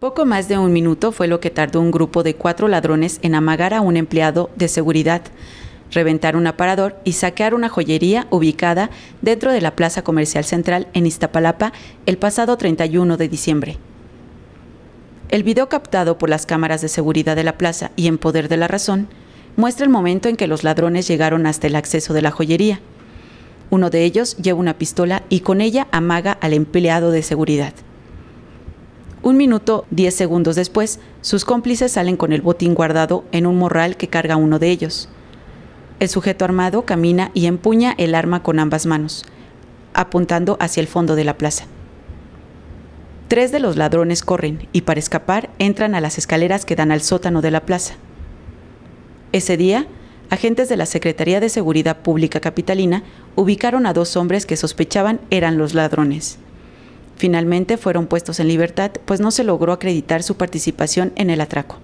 Poco más de un minuto fue lo que tardó un grupo de cuatro ladrones en amagar a un empleado de seguridad, reventar un aparador y saquear una joyería ubicada dentro de la Plaza Comercial Central en Iztapalapa el pasado 31 de diciembre. El video captado por las cámaras de seguridad de la plaza y en poder de la razón muestra el momento en que los ladrones llegaron hasta el acceso de la joyería. Uno de ellos lleva una pistola y con ella amaga al empleado de seguridad. Un minuto, diez segundos después, sus cómplices salen con el botín guardado en un morral que carga uno de ellos. El sujeto armado camina y empuña el arma con ambas manos, apuntando hacia el fondo de la plaza. Tres de los ladrones corren y para escapar entran a las escaleras que dan al sótano de la plaza. Ese día, agentes de la Secretaría de Seguridad Pública Capitalina ubicaron a dos hombres que sospechaban eran los ladrones. Finalmente fueron puestos en libertad, pues no se logró acreditar su participación en el atraco.